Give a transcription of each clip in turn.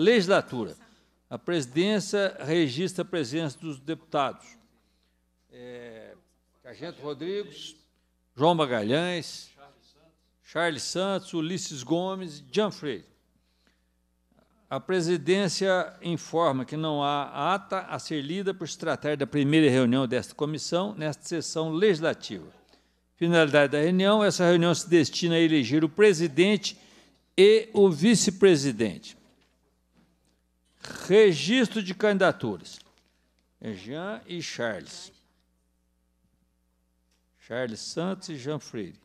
Legislatura. A presidência registra a presença dos deputados. É, Sargento Rodrigues, João Magalhães, Charles Santos, Ulisses Gomes, Jean Freire. A presidência informa que não há ata a ser lida por se tratar da primeira reunião desta comissão nesta sessão legislativa. Finalidade da reunião: essa reunião se destina a eleger o presidente e o vice-presidente. Registro de candidaturas. É Jean e Charles. Charles Santos e Jean Freire.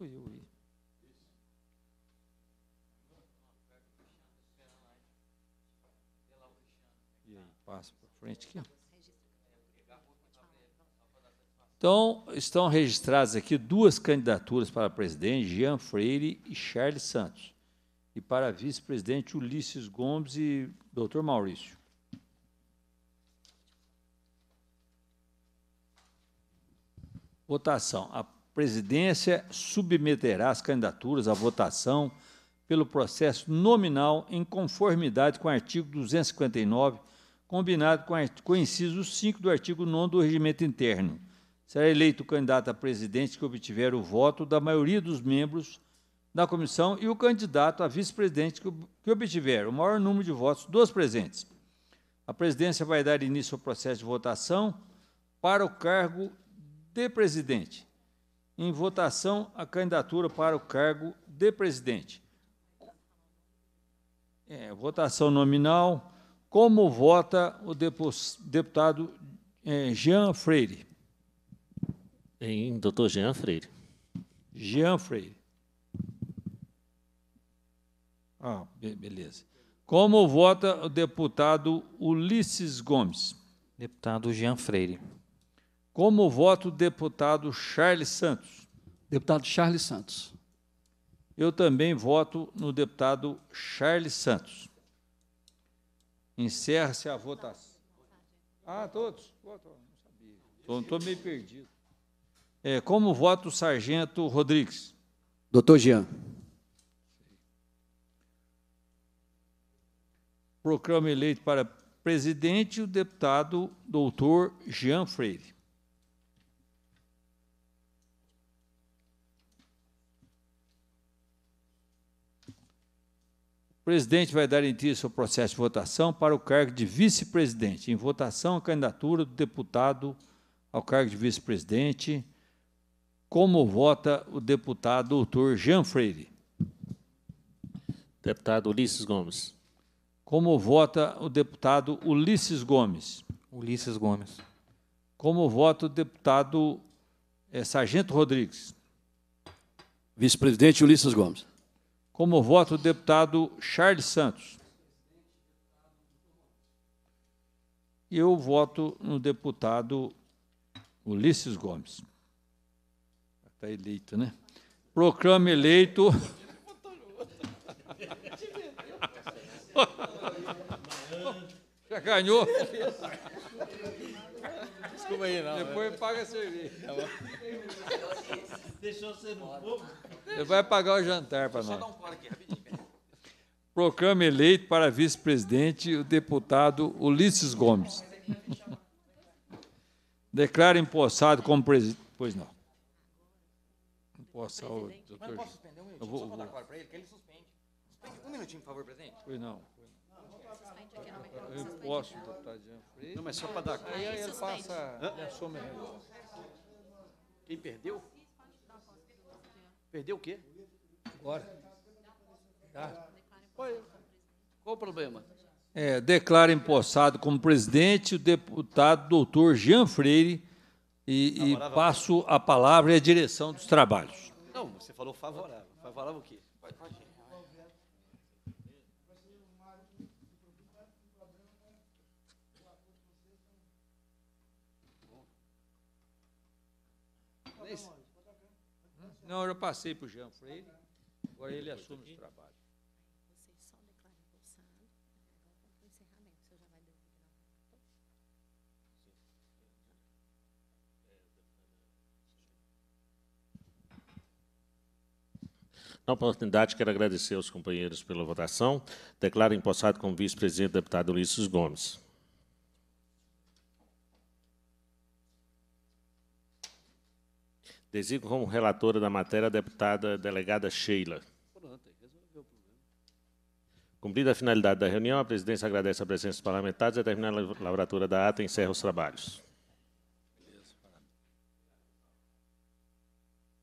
E aí, passa para frente aqui, ó. Então, estão registradas aqui duas candidaturas para presidente, Jean Freire e Charles Santos. E para vice-presidente, Ulisses Gomes e doutor Maurício. Votação. A presidência submeterá as candidaturas à votação pelo processo nominal em conformidade com o artigo 259, combinado com, o inciso 5 do artigo 9 do Regimento Interno será eleito o candidato a presidente que obtiver o voto da maioria dos membros da comissão e o candidato a vice-presidente que obtiver o maior número de votos dos presentes. A presidência vai dar início ao processo de votação para o cargo de presidente. Em votação, a candidatura para o cargo de presidente. É, votação nominal. Como vota o deputado é, Jean Freire? Em Dr. Jean Freire. Jean Freire. Ah, beleza. Como vota o deputado Ulisses Gomes? Deputado Jean Freire. Como vota o deputado Charles Santos? Deputado Charles Santos. Eu também voto no deputado Charles Santos. Encerra-se a votação. Ah, todos? Estou meio perdido. É, como vota o sargento Rodrigues? Doutor Jean. Proclamo eleito para presidente o deputado doutor Jean Freire. O presidente vai dar início ao processo de votação para o cargo de vice-presidente. Em votação, a candidatura do deputado ao cargo de vice-presidente. Como vota o deputado doutor Jean Freire? Deputado Ulisses Gomes. Como vota o deputado Ulisses Gomes? Ulisses Gomes. Como vota o deputado é, Sargento Rodrigues? Vice-presidente Ulisses Gomes. Como vota o deputado Charles Santos? Eu voto no deputado Ulisses Gomes. Está eleito, né? Proclama eleito. Já ganhou. Desculpa aí, não. Depois paga a cerveja. Tá Deixou você no Ele vai pagar o jantar para nós. Um aqui, Proclama eleito para vice-presidente o deputado Ulisses Gomes. Declara empossado como presidente. Pois não. Posso, presidente. doutor. Mas posso suspender um minutinho? vou, Só vou dar claro para ele que ele suspende. Suspende um minutinho, por favor, presidente. Pois não. Eu posso, deputado Jean Freire. Não, mas só para dar conta. Aí ele passa e assume. Quem perdeu? Perdeu o quê? Agora. Tá. Qual o problema? É, declara empossado como presidente o deputado doutor Jean Freire e, e passo a palavra e a direção dos trabalhos falou favorável. Favorável o quê? Pode, pode ir. Não, eu já passei para o Jean ele agora ele assume os trabalhos. Na oportunidade, quero agradecer aos companheiros pela votação. Declaro empossado como vice-presidente deputado Ulisses Gomes. Designo como relatora da matéria a deputada delegada Sheila. Cumprida a finalidade da reunião, a presidência agradece a presença dos parlamentares e determina a lavratura da ata e encerra os trabalhos.